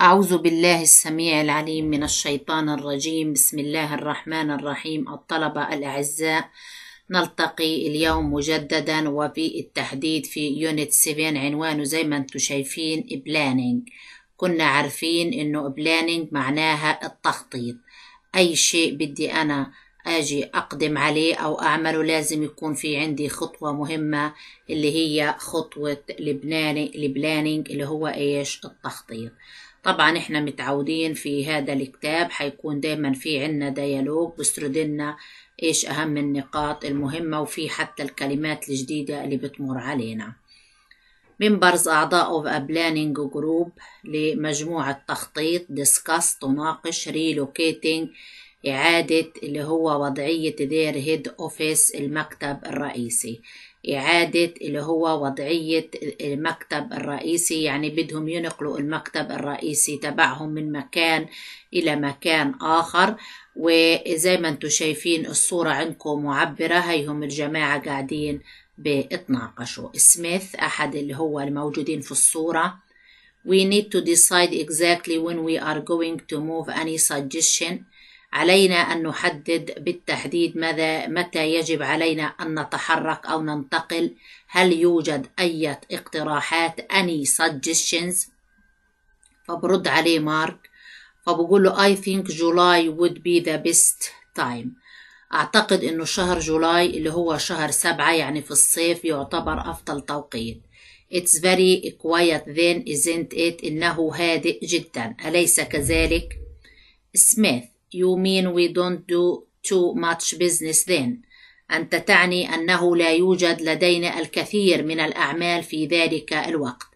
أعوذ بالله السميع العليم من الشيطان الرجيم بسم الله الرحمن الرحيم الطلبة الأعزاء نلتقي اليوم مجددا وفي التحديد في يونت 7 عنوانه زي ما انتم شايفين بلانينج كنا عارفين انه بلانينج معناها التخطيط اي شيء بدي انا اجي اقدم عليه او اعمله لازم يكون في عندي خطوة مهمة اللي هي خطوة البلانينج اللي هو ايش التخطيط طبعا احنا متعودين في هذا الكتاب حيكون دايما في عنا ديالوج بيسرد لنا ايش اهم النقاط المهمة وفي حتى الكلمات الجديدة اللي بتمر علينا ممبرز أعضاء A Planning Group لمجموعة تخطيط discuss تناقش relocating إعادة اللي هو وضعية دير هيد أوفيس المكتب الرئيسي إعادة اللي هو وضعية المكتب الرئيسي يعني بدهم ينقلوا المكتب الرئيسي تبعهم من مكان إلى مكان آخر وزي ما انتم شايفين الصورة عندكم معبرة هم الجماعة قاعدين بيتناقشوا سميث أحد اللي هو الموجودين في الصورة We need to decide exactly when we are going to move any suggestion علينا أن نحدد بالتحديد ماذا متى يجب علينا أن نتحرك أو ننتقل هل يوجد أي اقتراحات any suggestions فبرد عليه مارك فبقول له I think July would be the best time أعتقد إنه شهر جولاي اللي هو شهر سبعة يعني في الصيف يعتبر أفضل توقيت It's very quiet then isn't it إنه هادئ جدا أليس كذلك؟ سميث You mean we don't do too much business then. أنت تعني أنه لا يوجد لدينا الكثير من الأعمال في ذلك الوقت.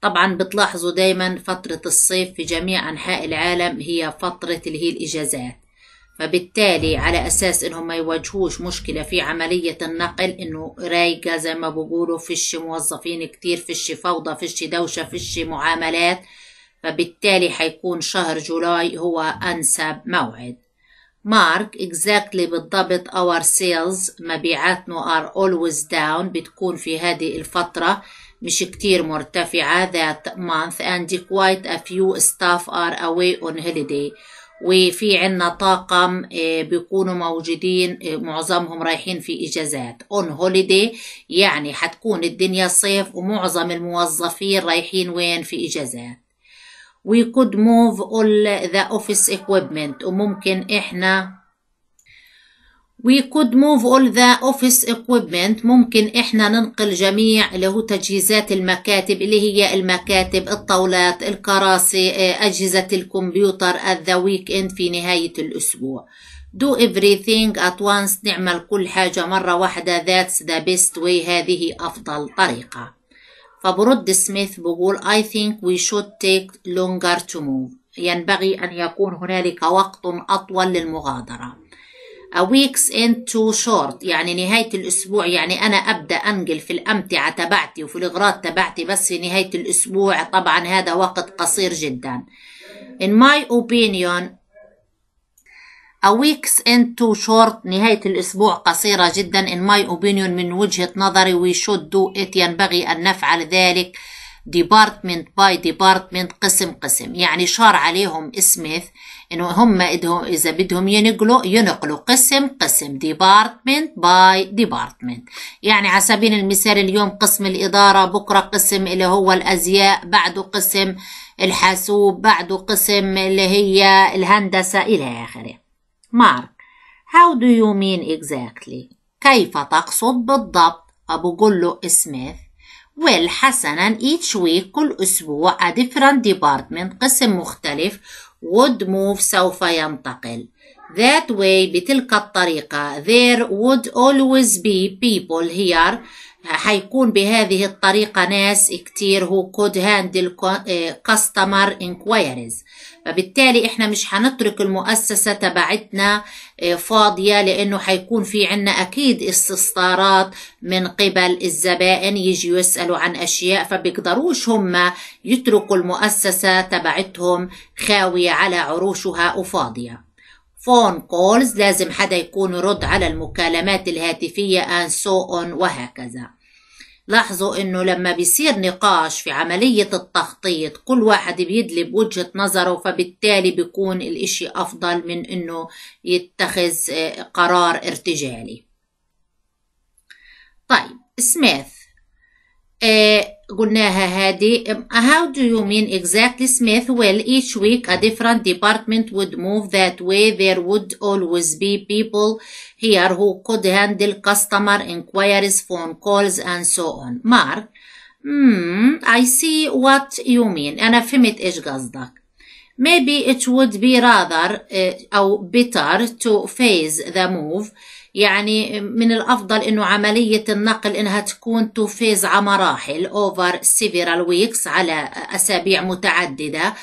طبعا بتلاحظوا دايما فترة الصيف في جميع أنحاء العالم هي فترة اللي هي الإجازات. فبالتالي على أساس إنهم ما يواجهوش مشكلة في عملية النقل إنه رايقة زي ما بقولوا فيش موظفين كتير فيش فوضى فيش دوشة فيش معاملات فبالتالي حيكون شهر جولاي هو أنسب موعد مارك exactly بالضبط our sales مبيعاتنا are always down بتكون في هذه الفترة مش كتير مرتفعة that month and quite a few staff are away on holiday وفي عنا طاقم إيه، بيكونوا موجودين إيه، معظمهم رايحين في إجازات on holiday يعني حتكون الدنيا صيف ومعظم الموظفين رايحين وين في إجازات we could move all the office equipment وممكن إحنا we could move all the office equipment ممكن إحنا ننقل جميع اللي هو تجهيزات المكاتب اللي هي المكاتب الطاولات الكراسي أجهزة الكمبيوتر ذا ويك اند في نهاية الأسبوع do everything at once نعمل كل حاجة مرة واحدة that's the best way هذه أفضل طريقة فبرد سميث بقول I think we should take longer to move ينبغي أن يكون هنالك وقت أطول للمغادرة A week's end too short يعني نهاية الأسبوع يعني أنا أبدأ أنقل في الأمتعة تبعتي وفي الإغراض تبعتي بس في نهاية الأسبوع طبعا هذا وقت قصير جدا In my opinion A weeks into short نهاية الأسبوع قصيرة جدا in my opinion من وجهة نظري we should do it ينبغي أن نفعل ذلك department by department قسم قسم يعني شار عليهم سميث انه هم اذا بدهم ينقلوا ينقلوا قسم قسم ديبارتمنت باي ديبارتمنت يعني على سبيل المثال اليوم قسم الاداره بكره قسم اللي هو الازياء بعده قسم الحاسوب بعده قسم اللي هي الهندسه الى اخره مارك How do you mean exactly? كيف تقصد بالضبط؟ أبو قل له سميث Well حسنا each week كل أسبوع a different department قسم مختلف would move سوف ينتقل That way بتلك الطريقة there would always be people here حيكون بهذه الطريقة ناس كتير هو كود هاندل كاستمر انكويريز فبالتالي احنا مش هنترك المؤسسة تبعتنا آه، فاضية لانه حيكون في عنا اكيد استصدارات من قبل الزبائن يجي يسألوا عن اشياء فبيقدروش هم يتركوا المؤسسة تبعتهم خاوية على عروشها وفاضية فون كولز لازم حدا يكون يرد على المكالمات الهاتفية ان سو اون وهكذا لاحظوا انه لما بيصير نقاش في عملية التخطيط كل واحد بيدلي بوجهة نظره فبالتالي بيكون الاشي افضل من انه يتخذ آه، قرار ارتجالي طيب سميث آه، قلناها هذه um, how do you mean exactly Smith well each week a different department would move that way there would always be people here who could handle customer inquiries phone calls and so on Mark hmm I see what you mean أنا فهمت إيش قصدك Maybe it would be rather أو better to phase the move يعني من الأفضل أنه عملية النقل أنها تكون to phase على مراحل over several weeks على أسابيع متعددة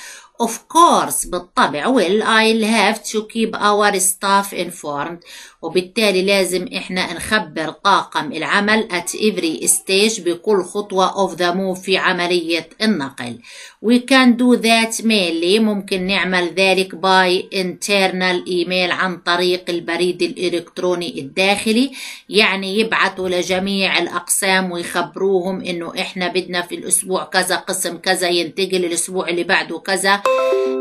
Of course بالطبع will I'll have to keep our staff informed وبالتالي لازم إحنا نخبر طاقم العمل at every stage بكل خطوة of the move في عملية النقل We can do that mainly ممكن نعمل ذلك by internal email عن طريق البريد الإلكتروني الداخلي يعني يبعثوا لجميع الأقسام ويخبروهم إنه إحنا بدنا في الأسبوع كذا قسم كذا ينتقل الأسبوع اللي بعده كذا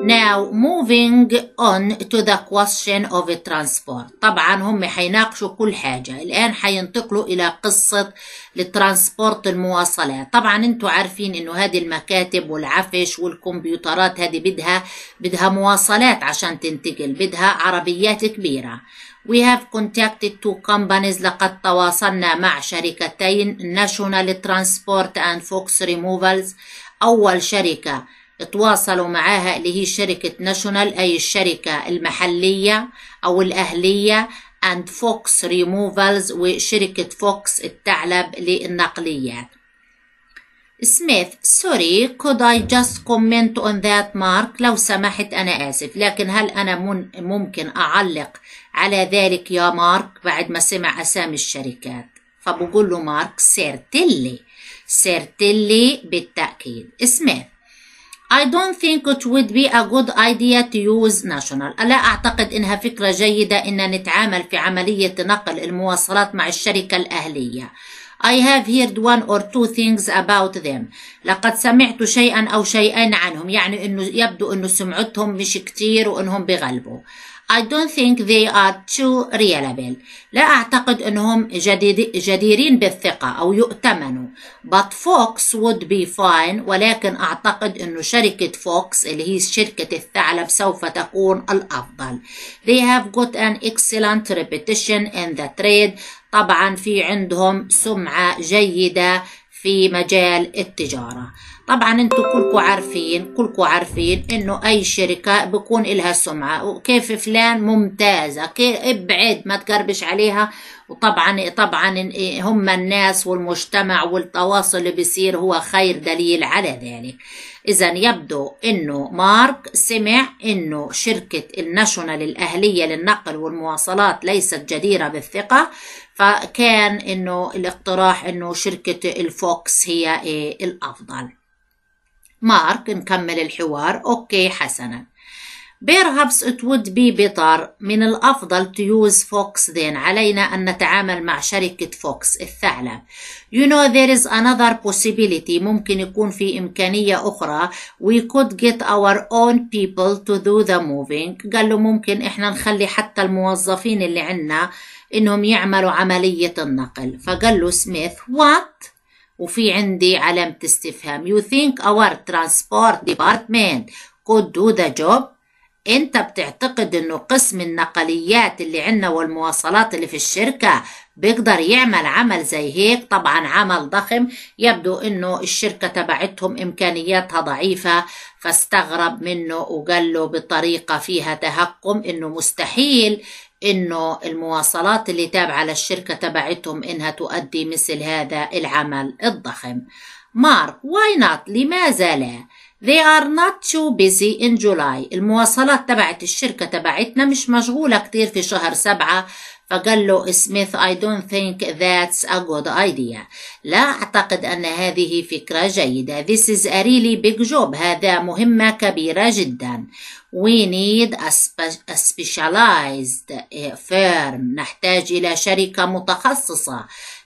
Now moving on to the question of transport طبعا هم حيناقشوا كل حاجة الآن حينتقلوا إلى قصة الترانسبورت المواصلات طبعا أنتم عارفين انه هذه المكاتب والعفش والكمبيوترات هذه بدها بدها مواصلات عشان تنتقل بدها عربيات كبيرة We have contacted two companies لقد تواصلنا مع شركتين National Transport and Fox Removals أول شركة تواصلوا معاها اللي هي شركة ناشونال أي الشركة المحلية أو الأهلية أند فوكس ريموفلز وشركة فوكس الثعلب للنقليات سميث سوري could I just comment on that mark لو سمحت أنا آسف لكن هل أنا ممكن أعلق على ذلك يا مارك بعد ما سمع أسامي الشركات فبقول له مارك سيرتلي سيرتلي بالتأكيد سميث I don't think it would be a good idea to use national. لا أعتقد إنها فكرة جيدة إن نتعامل في عملية نقل المواصلات مع الشركة الأهلية. I have heard one or two things about them. لقد سمعت شيئا أو شيئين عنهم يعني أنه يبدو أنه سمعتهم مش كتير وأنهم بغلبوا. I don't think they are too reliable لا أعتقد أنهم جديد جديرين بالثقة أو يؤتمنوا but Fox would be fine ولكن أعتقد أن شركة فوكس اللي هي شركة الثعلب سوف تكون الأفضل they have got an excellent reputation in the trade طبعا في عندهم سمعة جيدة في مجال التجارة طبعا انتو كلكم عارفين كلكم عارفين انه اي شركة بكون إلها سمعة وكيف فلان ممتازة ابعد ما تقربش عليها وطبعا طبعا هم الناس والمجتمع والتواصل اللي بيصير هو خير دليل على ذلك اذا يبدو انه مارك سمع انه شركة الناشونال الاهلية للنقل والمواصلات ليست جديرة بالثقة فكان انه الاقتراح انه شركة الفوكس هي إيه الافضل مارك نكمل الحوار اوكي حسنا بيرهابس ات وود بي بيتر من الأفضل تو يوز فوكس then علينا أن نتعامل مع شركة فوكس الثعلب. You know there is another possibility ممكن يكون في إمكانية أخرى we could get our own people to do the moving قال له ممكن إحنا نخلي حتى الموظفين اللي عندنا انهم يعملوا عمليه النقل فقال له سميث وات وفي عندي علامه استفهام يو ثينك our transport department could do the job انت بتعتقد انه قسم النقليات اللي عندنا والمواصلات اللي في الشركه بيقدر يعمل عمل زي هيك طبعا عمل ضخم يبدو انه الشركه تبعتهم امكانياتها ضعيفه فاستغرب منه وقال له بطريقه فيها تهكم انه مستحيل انه المواصلات اللي تابعة للشركة تبعتهم انها تؤدي مثل هذا العمل الضخم مارك واي نوت لماذا لا They are not too busy in July. المواصلات تبعت الشركة تبعتنا مش مشغولة كتير في شهر سبعة فقال له سميث I don't think that's a good idea لا أعتقد أن هذه فكرة جيدة This is a really big job هذا مهمة كبيرة جدا We need a, a specialized firm نحتاج إلى شركة متخصصة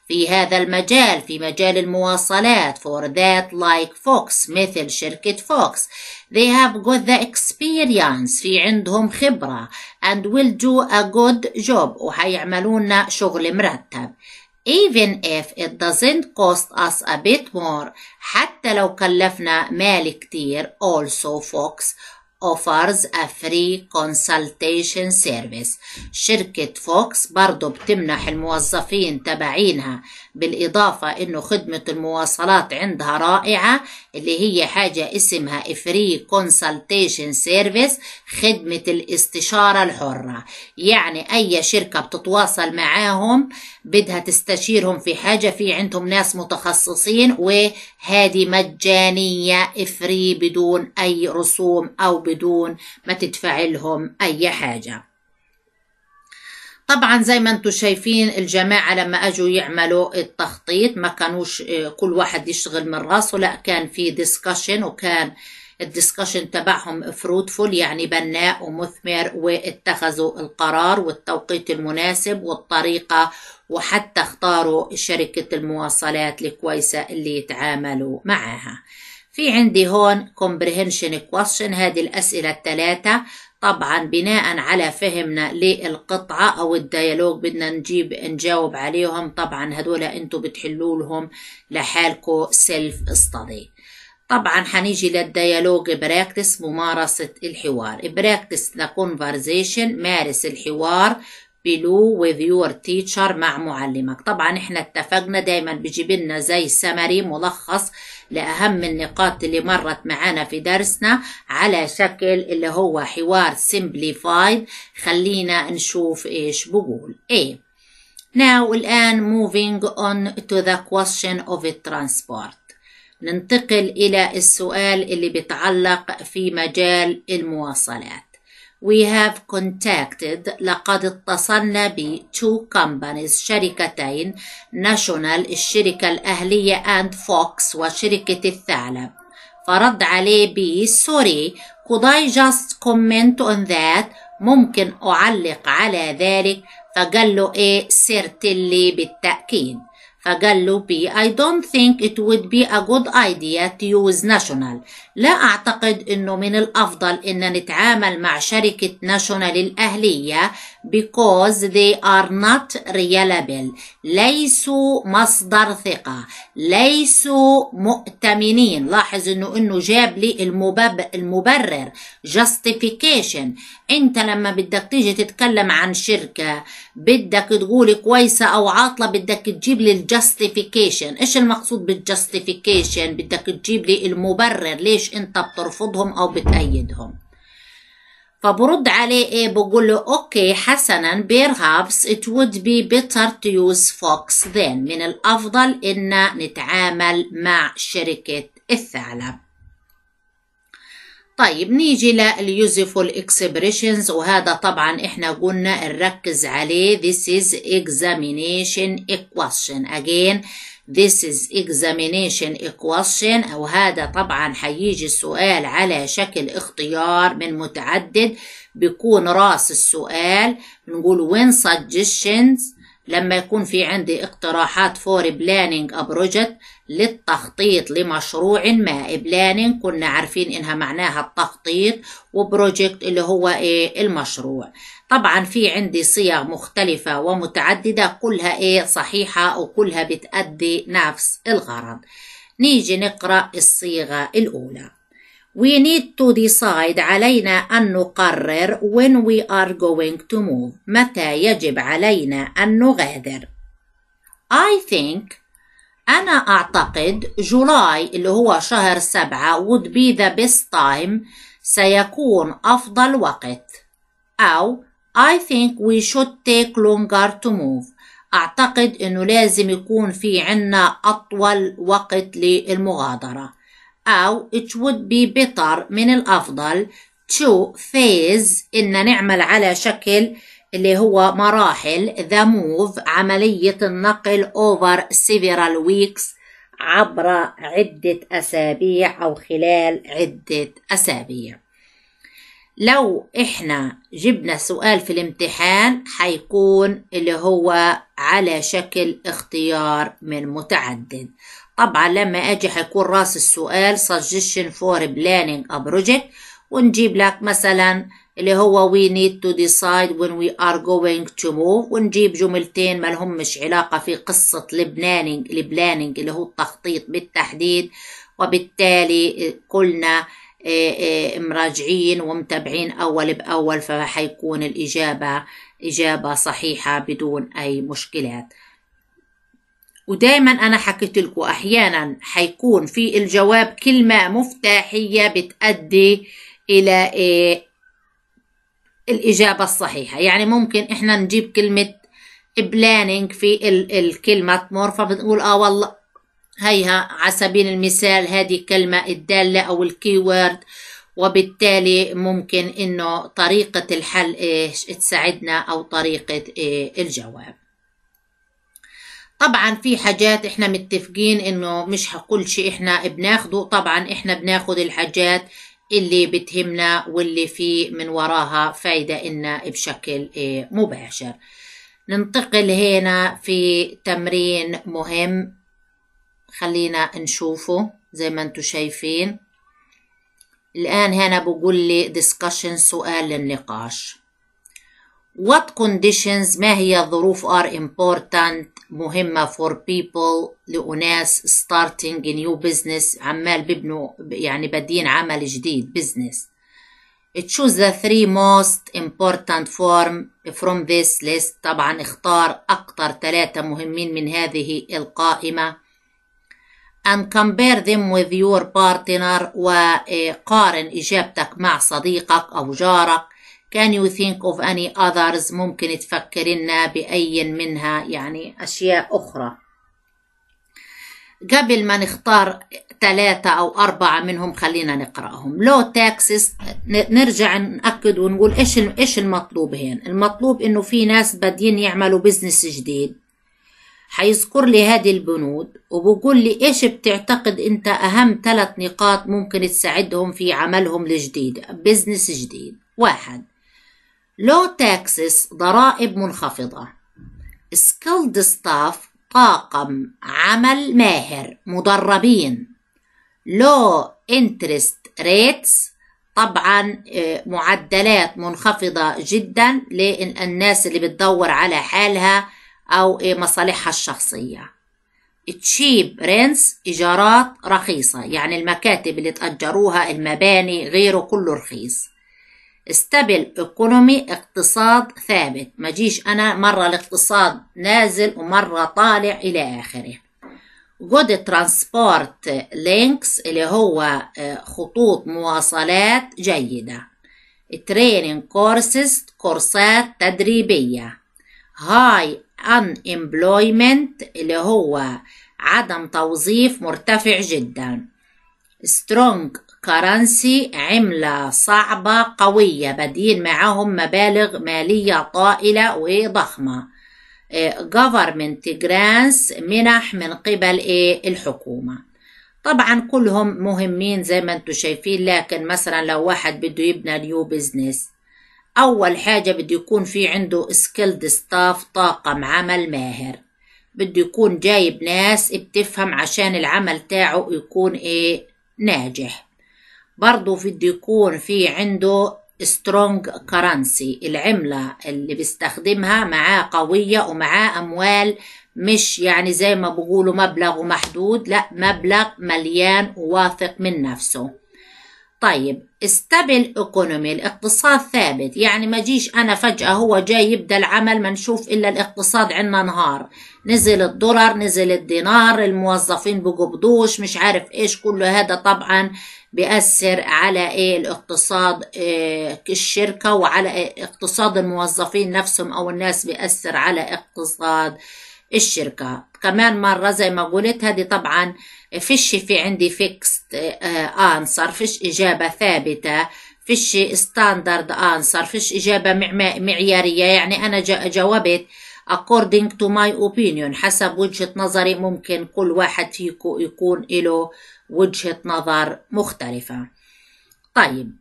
في هذا المجال في مجال المواصلات for that like Fox مثل شركة Fox they have got the experience في عندهم خبرة and will do a good job وحيعملون شغل مرتب even if it doesn't cost us a bit more حتى لو كلفنا مال كتير also Fox offers a free consultation service شركة فوكس برضو بتمنح الموظفين تبعينها بالإضافة إنه خدمة المواصلات عندها رائعة اللي هي حاجة اسمها فري كونسلتيشن سيرفيس خدمة الاستشارة الحرة يعني أي شركة بتتواصل معاهم بدها تستشيرهم في حاجة في عندهم ناس متخصصين وهذه مجانية فري بدون أي رسوم أو بدون ما تدفع لهم أي حاجة طبعا زي ما انتم شايفين الجماعة لما اجوا يعملوا التخطيط ما كانوش آه، كل واحد يشتغل من راسه لا كان في ديسكشن وكان الديسكشن تبعهم فروتفول يعني بناء ومثمر واتخذوا القرار والتوقيت المناسب والطريقة وحتى اختاروا شركة المواصلات الكويسة اللي يتعاملوا معها في عندي هون comprehension question هذه الأسئلة الثلاثة طبعا بناء على فهمنا للقطعة أو الديالوج بدنا نجيب نجاوب عليهم طبعا هدول انتوا بتحلوا لهم لحالكم سيلف استادي طبعا هنيجي للديالوج براكتس ممارسة الحوار براكتس ذا كونفرزيشن مارس الحوار below with your teacher مع معلمك طبعا احنا اتفقنا دايما بيجيب لنا زي سمري ملخص لأهم النقاط اللي مرت معانا في درسنا على شكل اللي هو حوار simplified خلينا نشوف ايش بقول ايه now الآن moving on to the question of transport ننتقل إلى السؤال اللي بيتعلق في مجال المواصلات We have contacted لقد اتصلنا ب two companies شركتين national الشركة الأهلية and Fox وشركة الثعلب فرد عليه ب sorry could I just comment on that ممكن أعلق على ذلك فقال له ايه اللي بالتأكيد له بي I don't think it would be a good idea to use national لا أعتقد أنه من الأفضل أن نتعامل مع شركة ناشونال الأهلية because they are not reliable ليسوا مصدر ثقة ليسوا مؤتمنين لاحظ أنه أنه جاب لي المبب المبرر justification أنت لما بدك تيجي تتكلم عن شركة بدك تقول كويسة أو عاطلة بدك تجيب لي justification ايش المقصود بالjustification بدك تجيب لي المبرر ليش انت بترفضهم او بتأيدهم فبرد عليه ايه بقول له اوكي حسنا perhaps it would be better to use Fox then من الافضل ان نتعامل مع شركة الثعلب طيب نيجي لليوزفول expressions وهذا طبعا احنا قلنا نركز عليه this is examination question again this is examination equation او هذا طبعا حيجي السؤال على شكل اختيار من متعدد بيكون راس السؤال بنقول when suggestions لما يكون في عندي اقتراحات فور بلانينج ابروجكت للتخطيط لمشروع ما بلانينج كنا عارفين انها معناها التخطيط وبروجكت اللي هو ايه المشروع طبعا في عندي صيغ مختلفة ومتعددة كلها ايه صحيحة وكلها بتأدي نفس الغرض نيجي نقرأ الصيغة الأولى We need to decide علينا أن نقرر when we are going to move متى يجب علينا أن نغادر I think أنا أعتقد جولاي اللي هو شهر سبعة would be the best time سيكون أفضل وقت أو I think we should take longer to move أعتقد أنه لازم يكون في عنا أطول وقت للمغادرة أو it would be better من الأفضل to phase إن نعمل على شكل اللي هو مراحل the move عملية النقل over several weeks عبر عدة أسابيع أو خلال عدة أسابيع لو إحنا جبنا سؤال في الامتحان هيكون اللي هو على شكل اختيار من متعدد طبعا لما اجي حيكون راس السؤال suggestion for planning a project ونجيب لك مثلا اللي هو we need to decide when we are going to move ونجيب جملتين ما لهمش علاقة في قصة البلانينج البلانينج اللي هو التخطيط بالتحديد وبالتالي كلنا آه، آه، مراجعين ومتابعين أول بأول فحيكون الإجابة إجابة صحيحة بدون أي مشكلات ودايما أنا حكيت لكم أحيانا حيكون في الجواب كلمة مفتاحية بتأدي إلى إيه الإجابة الصحيحة يعني ممكن إحنا نجيب كلمة بلانينج في الكلمة تمر فبنقول آه والله هيها على سبيل المثال هذه كلمة الدالة أو الكيورد وبالتالي ممكن إنه طريقة الحل إيش تساعدنا أو طريقة إيه الجواب طبعا في حاجات احنا متفقين انه مش كل شيء احنا بناخده طبعا احنا بناخد الحاجات اللي بتهمنا واللي في من وراها فايدة إلنا بشكل إيه، مباشر ننتقل هنا في تمرين مهم خلينا نشوفه زي ما انتم شايفين الآن هنا بقول لي discussion سؤال للنقاش What conditions ما هي الظروف are important مهمة for people لأناس starting a new business عمال بيبنوا يعني بادين عمل جديد business choose the three most important form from this list طبعا اختار أكتر ثلاثة مهمين من هذه القائمة and compare them with your partner وقارن إجابتك مع صديقك أو جارك can you think of any others ممكن لنا بأي منها يعني أشياء أخرى قبل ما نختار ثلاثة أو أربعة منهم خلينا نقرأهم لو تاكسس نرجع نأكد ونقول إيش إيش المطلوب هنا المطلوب إنه في ناس بادين يعملوا بزنس جديد حيذكر لي هذه البنود وبقول لي إيش بتعتقد أنت أهم ثلاث نقاط ممكن تساعدهم في عملهم الجديد بزنس جديد واحد low taxes ضرائب منخفضة skilled staff طاقم عمل ماهر مدربين low interest rates طبعا آه، معدلات منخفضة جدا للناس اللي بتدور على حالها أو آه، مصالحها الشخصية تشيب رينس إيجارات رخيصة يعني المكاتب اللي تأجروها المباني غيره كله رخيص استبل ايكونومي اقتصاد ثابت ما جيش انا مره الاقتصاد نازل ومره طالع الى اخره جود ترانسبورت لينكس اللي هو آه، خطوط مواصلات جيده تريننج كورسز كورسات تدريبيه هاي ان امبلويمنت اللي هو عدم توظيف مرتفع جدا سترونج كرنسي عملة صعبة قوية بدين معاهم مبالغ مالية طائلة وضخمة آه، government grants منح من قبل إيه الحكومة طبعا كلهم مهمين زي ما انتم شايفين لكن مثلا لو واحد بده يبنى نيو بزنس أول حاجة بده يكون في عنده سكيلد ستاف طاقم عمل ماهر بده يكون جايب ناس بتفهم عشان العمل تاعه يكون إيه ناجح برضو في الديكور في عنده سترونج كرنسي العملة اللي بيستخدمها معاه قوية ومعاه أموال مش يعني زي ما بقولوا مبلغ محدود لا مبلغ مليان وواثق من نفسه طيب استبل ايكونومي الاقتصاد ثابت يعني ما جيش انا فجأة هو جاي يبدأ العمل ما نشوف الا الاقتصاد عنا نهار نزل الدولار نزل الدينار الموظفين بقبضوش مش عارف ايش كل هذا طبعا بيأثر على ايه الاقتصاد إيه الشركة وعلى إيه اقتصاد الموظفين نفسهم او الناس بيأثر على اقتصاد الشركة كمان مرة زي ما قلت هذه طبعا فيش في عندي فيكست آنسر آه، فيش إجابة ثابتة فيش ستاندرد آنسر فيش إجابة معيارية يعني أنا جاوبت according to my opinion حسب وجهة نظري ممكن كل واحد فيكم يكون له وجهة نظر مختلفة طيب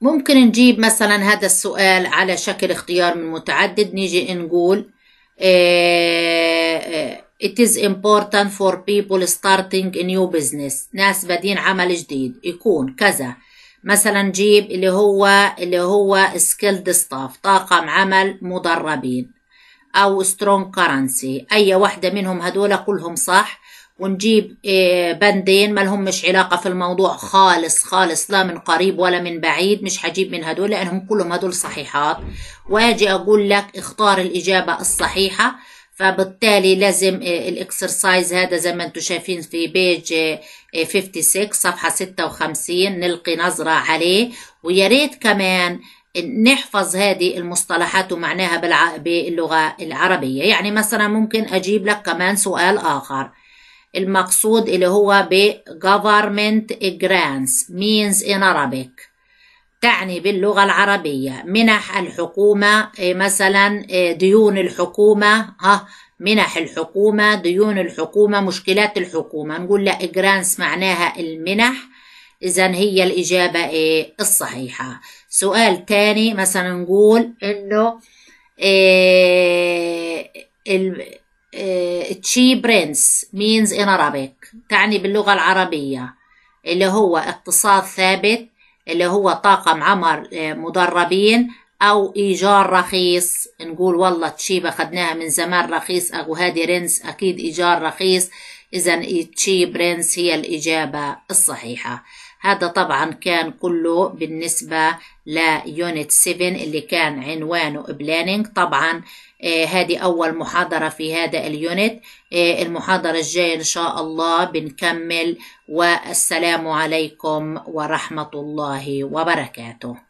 ممكن نجيب مثلا هذا السؤال على شكل اختيار من متعدد نيجي نقول Eh, eh, it is important for people starting a new business ناس بادين عمل جديد يكون كذا مثلا جيب اللي هو اللي هو skilled staff طاقم عمل مدربين أو strong currency أي واحدة منهم هدول كلهم صح ونجيب إيه، بندين ما مش علاقة في الموضوع خالص خالص لا من قريب ولا من بعيد مش هجيب من هدول لأنهم كلهم هدول صحيحات واجي أقول لك اختار الإجابة الصحيحة فبالتالي لازم إيه، الاكسرسايز هذا زي ما انتم شايفين في بيج 56 إيه، صفحة 56 نلقي نظرة عليه ويا ريت كمان نحفظ هذه المصطلحات ومعناها باللغة العربية يعني مثلا ممكن أجيب لك كمان سؤال آخر المقصود اللي هو ب government grants means in Arabic تعني باللغة العربية منح الحكومة إيه، مثلا إيه، ديون الحكومة ها منح الحكومة ديون الحكومة مشكلات الحكومة نقول لا grants معناها المنح إذا هي الإجابة إيه الصحيحة سؤال تاني مثلا نقول إنه إيه تشي برنس مينز ان Arabic تعني باللغة العربية اللي هو اقتصاد ثابت اللي هو طاقم عمل آه، مدربين أو إيجار رخيص نقول والله تشيب أخدناها من زمان رخيص أو هادي رنس أكيد إيجار رخيص إذا تشي برنس هي الإجابة الصحيحة هذا طبعا كان كله بالنسبة ليونت 7 اللي كان عنوانه بلانينج طبعا إيه، هذه أول محاضرة في هذا اليونت إيه، المحاضرة الجاية إن شاء الله بنكمل والسلام عليكم ورحمة الله وبركاته